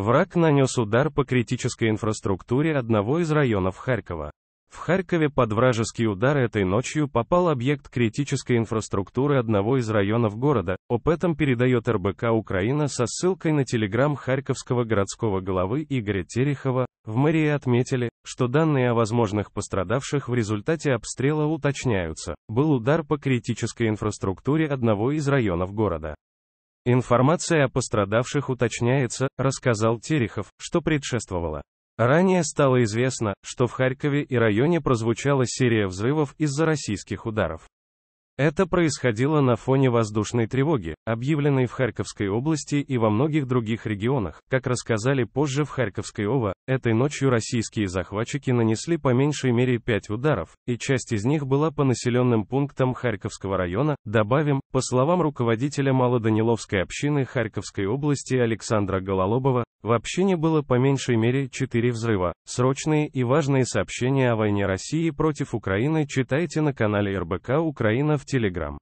Враг нанес удар по критической инфраструктуре одного из районов Харькова. В Харькове под вражеский удар этой ночью попал объект критической инфраструктуры одного из районов города. Об этом передает РБК Украина со ссылкой на телеграмм харьковского городского главы Игоря Терехова. В мэрии отметили, что данные о возможных пострадавших в результате обстрела уточняются. Был удар по критической инфраструктуре одного из районов города. Информация о пострадавших уточняется, рассказал Терехов, что предшествовало. Ранее стало известно, что в Харькове и районе прозвучала серия взрывов из-за российских ударов. Это происходило на фоне воздушной тревоги, объявленной в Харьковской области и во многих других регионах, как рассказали позже в Харьковской ОВА, Этой ночью российские захватчики нанесли по меньшей мере пять ударов, и часть из них была по населенным пунктам Харьковского района, добавим, по словам руководителя Малоданиловской общины Харьковской области Александра Гололобова, в общине было по меньшей мере четыре взрыва. Срочные и важные сообщения о войне России против Украины читайте на канале РБК Украина в Телеграм.